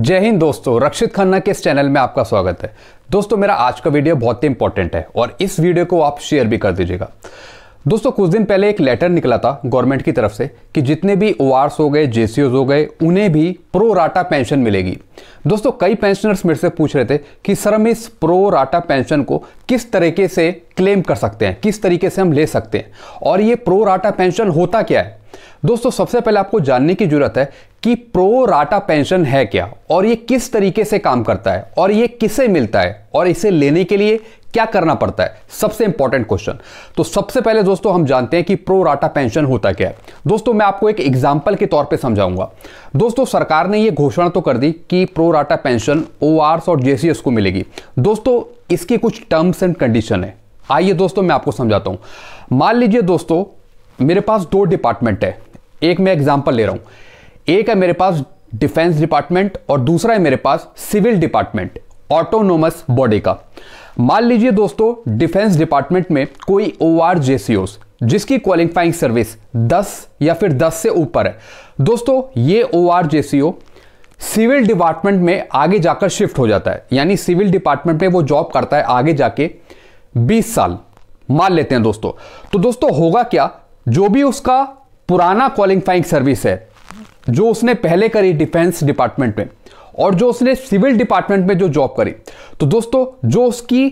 जय हिंद दोस्तों रक्षित खन्ना के इस चैनल में आपका स्वागत है दोस्तों मेरा आज का वीडियो बहुत ही इंपॉर्टेंट है और इस वीडियो को आप शेयर भी कर दीजिएगा दोस्तों कुछ दिन पहले एक लेटर निकला था गवर्नमेंट की तरफ से कि जितने भी ओ हो गए जे हो गए उन्हें भी प्रो राटा पेंशन मिलेगी दोस्तों कई पेंशनर्स मेरे से पूछ रहे थे कि सर हम इस प्रो राटा पेंशन को किस तरीके से क्लेम कर सकते हैं किस तरीके से हम ले सकते हैं और ये प्रो राटा पेंशन होता क्या है दोस्तों सबसे पहले आपको जानने की जरूरत है कि प्रो राटा पेंशन है क्या और ये किस तरीके से काम करता है और ये किसे मिलता है और इसे लेने के लिए क्या करना पड़ता है सबसे इंपॉर्टेंट क्वेश्चन तो सबसे पहले दोस्तों हम जानते हैं कि प्रोराटा पेंशन होता क्या है दोस्तों मैं आपको एक एग्जाम्पल के तौर पे समझाऊंगा दोस्तों सरकार ने यह घोषणा तो कर दी कि प्रोराटा पेंशन ओ और जेसीएस को मिलेगी दोस्तों इसके कुछ टर्म्स एंड कंडीशन है आइए दोस्तों मैं आपको समझाता हूं मान लीजिए दोस्तों मेरे पास दो डिपार्टमेंट है एक मैं एग्जाम्पल ले रहा हूं एक है मेरे पास डिफेंस डिपार्टमेंट और दूसरा है मेरे पास सिविल डिपार्टमेंट ऑटोनोमस बॉडी का मान लीजिए दोस्तों डिफेंस डिपार्टमेंट में कोई ओ आर जिसकी क्वालिफाइंग सर्विस 10 या फिर 10 से ऊपर है दोस्तों ये ओ आर सिविल डिपार्टमेंट में आगे जाकर शिफ्ट हो जाता है यानी सिविल डिपार्टमेंट में वो जॉब करता है आगे जाके 20 साल मान लेते हैं दोस्तों तो दोस्तों होगा क्या जो भी उसका पुराना क्वालिफाइंग सर्विस है जो उसने पहले करी डिफेंस डिपार्टमेंट में और जो उसने सिविल डिपार्टमेंट में जो जॉब करी तो दोस्तों जो उसकी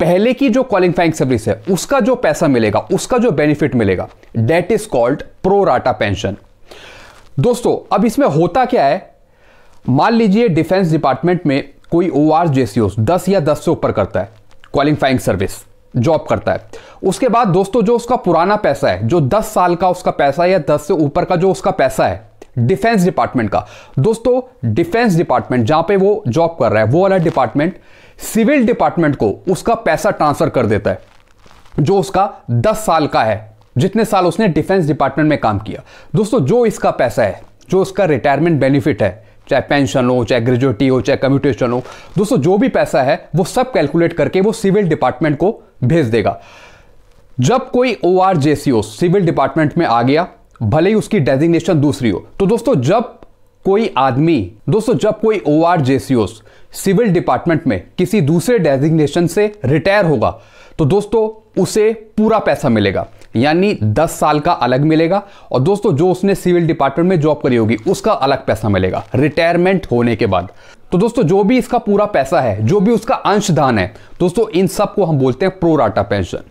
पहले की जो क्वालिफाइंग सर्विस है उसका जो पैसा मिलेगा उसका जो बेनिफिट मिलेगा that is called pro rata pension दोस्तों अब इसमें होता क्या है मान लीजिए डिफेंस डिपार्टमेंट में कोई ओ आर जेसीओ दस या दस से ऊपर करता है क्वालिफाइंग सर्विस जॉब करता है उसके बाद दोस्तों जो उसका पुराना पैसा है जो दस साल का उसका पैसा है या दस से ऊपर का जो उसका पैसा है डिफेंस डिपार्टमेंट का दोस्तों डिफेंस डिपार्टमेंट जहां पे वो जॉब कर रहा है वो वाला डिपार्टमेंट सिविल डिपार्टमेंट को उसका पैसा ट्रांसफर कर देता है जो उसका दस साल का है जितने साल उसने डिफेंस डिपार्टमेंट में काम किया दोस्तों जो इसका पैसा है जो उसका रिटायरमेंट बेनिफिट है चाहे पेंशन हो चाहे ग्रेजुएटी हो चाहे कम्यूटेशन हो दोस्तों जो भी पैसा है वो सब कैलकुलेट करके वो सिविल डिपार्टमेंट को भेज देगा जब कोई O R J O civil department में आ गया भले ही उसकी डेजिग्नेशन दूसरी हो तो दोस्तों जब कोई आदमी दोस्तों जब कोई ओ आर सिविल डिपार्टमेंट में किसी दूसरे डेजिग्नेशन से रिटायर होगा तो दोस्तों उसे पूरा पैसा मिलेगा यानी 10 साल का अलग मिलेगा और दोस्तों जो उसने सिविल डिपार्टमेंट में जॉब करी होगी उसका अलग पैसा मिलेगा रिटायरमेंट होने के बाद तो दोस्तों जो भी इसका पूरा पैसा है जो भी उसका अंशदान है दोस्तों इन सब को हम बोलते हैं प्रोराटा पेंशन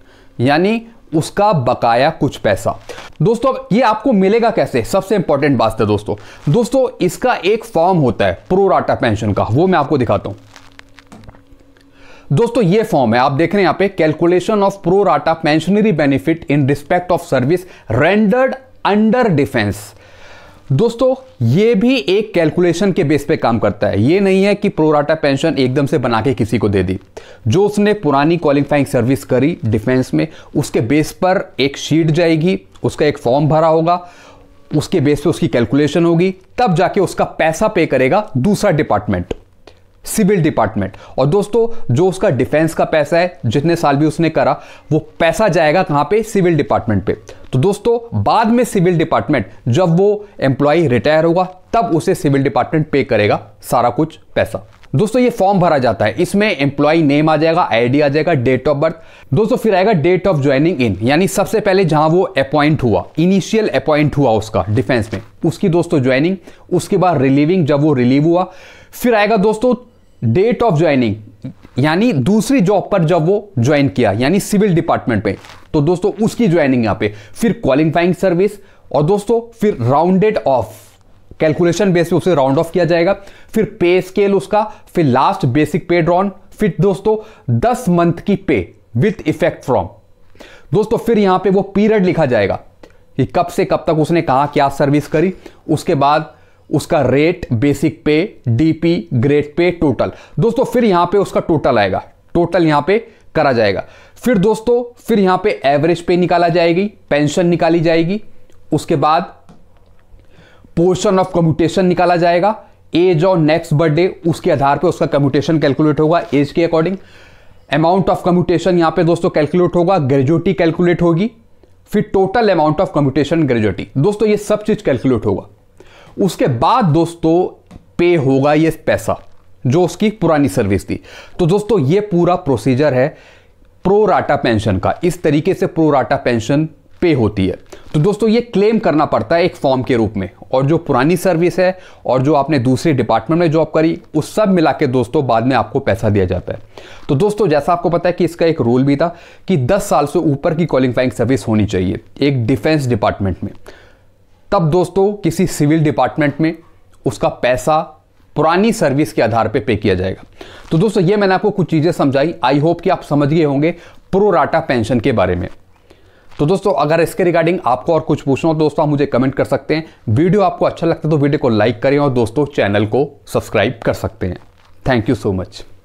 यानी उसका बकाया कुछ पैसा दोस्तों अब ये आपको मिलेगा कैसे सबसे इंपॉर्टेंट बात है दोस्तों दोस्तों इसका एक फॉर्म होता है प्रोराटा पेंशन का वो मैं आपको दिखाता हूं दोस्तों ये फॉर्म है आप देख रहे हैं यहां पे calculation of pro rata pensionary benefit in respect of service rendered under defence दोस्तों ये भी एक कैलकुलेशन के बेस पे काम करता है ये नहीं है कि प्रोराटा पेंशन एकदम से बना के किसी को दे दी जो उसने पुरानी क्वालिफाइंग सर्विस करी डिफेंस में उसके बेस पर एक शीट जाएगी उसका एक फॉर्म भरा होगा उसके बेस पे उसकी कैलकुलेशन होगी तब जाके उसका पैसा पे करेगा दूसरा डिपार्टमेंट सिविल डिपार्टमेंट और दोस्तों जो उसका डिफेंस का पैसा है जितने साल भी उसने करा वो पैसा जाएगा कहाँ पे सिविल डिपार्टमेंट पे तो दोस्तों बाद में सिविल डिपार्टमेंट जब वो एम्प्लॉय रिटायर होगा तब उसे सिविल डिपार्टमेंट पे करेगा सारा कुछ पैसा दोस्तों ये फॉर्म भरा जाता है इसमें एम्प्लॉय नेम आ जाएगा आईडी आ जाएगा डेट ऑफ बर्थ दोस्तों फिर आएगा डेट ऑफ ज्वाइनिंग इन यानी सबसे पहले जहां वो अपॉइंट हुआ इनिशियल अपॉइंट हुआ उसका डिफेंस में उसकी दोस्तों ज्वाइनिंग उसके बाद रिलीविंग जब वो रिलीव हुआ फिर आएगा दोस्तों डेट ऑफ ज्वाइनिंग यानी दूसरी जॉब पर जब वो ज्वाइन किया यानी सिविल डिपार्टमेंट में तो दोस्तों उसकी ज्वाइनिंग यहां पे फिर क्वालिफाइंग सर्विस और दोस्तों फिर राउंडेड ऑफ कैलकुलेशन बेस पे उसे राउंड ऑफ किया जाएगा फिर पे स्केल उसका फिर लास्ट बेसिक पे ड्रॉन फिर दोस्तों दस मंथ की पे विथ इफेक्ट फ्रॉम दोस्तों फिर यहां पे वो पीरियड लिखा जाएगा कि कब से कब तक उसने कहा क्या सर्विस करी उसके बाद उसका rate basic pay DP grade pay total दोस्तों फिर यहां पे उसका टोटल आएगा टोटल यहां पे करा जाएगा फिर दोस्तों फिर यहां पे एवरेज पे निकाला जाएगी पेंशन निकाली जाएगी उसके बाद पोर्शन ऑफ कम्यूटेशन निकाला जाएगा एज और नेक्स्ट बर्थडे उसके आधार पे उसका कम्यूटेशन कैलकुलेट होगा एज के अकॉर्डिंग अमाउंट ऑफ कम्यूटेशन यहां पे दोस्तों कैलकुलेट होगा ग्रेजुटी कैलकुलेट होगी फिर total amount of commutation gratuity दोस्तों ये सब चीज कैलकुलेट होगा उसके बाद दोस्तों पे होगा ये पैसा जो उसकी पुरानी सर्विस थी तो दोस्तों ये पूरा प्रोसीजर है प्रोराटा पेंशन का इस तरीके से प्रोराटा पेंशन पे होती है तो दोस्तों ये क्लेम करना पड़ता है एक फॉर्म के रूप में और जो पुरानी सर्विस है और जो आपने दूसरे डिपार्टमेंट में जॉब करी उस सब मिला के दोस्तों बाद में आपको पैसा दिया जाता है तो दोस्तों जैसा आपको पता है कि इसका एक रूल भी था कि 10 साल से ऊपर की क्वालिफाइंग सर्विस होनी चाहिए एक डिफेंस डिपार्टमेंट में तब दोस्तों किसी सिविल डिपार्टमेंट में उसका पैसा पुरानी सर्विस के आधार पे पे किया जाएगा तो दोस्तों ये मैंने आपको कुछ चीज़ें समझाई आई होप कि आप समझ गए होंगे प्रोराटा पेंशन के बारे में तो दोस्तों अगर इसके रिगार्डिंग आपको और कुछ पूछना हो दोस्तों आप मुझे कमेंट कर सकते हैं वीडियो आपको अच्छा लगता है तो वीडियो को लाइक करें और दोस्तों चैनल को सब्सक्राइब कर सकते हैं थैंक यू सो मच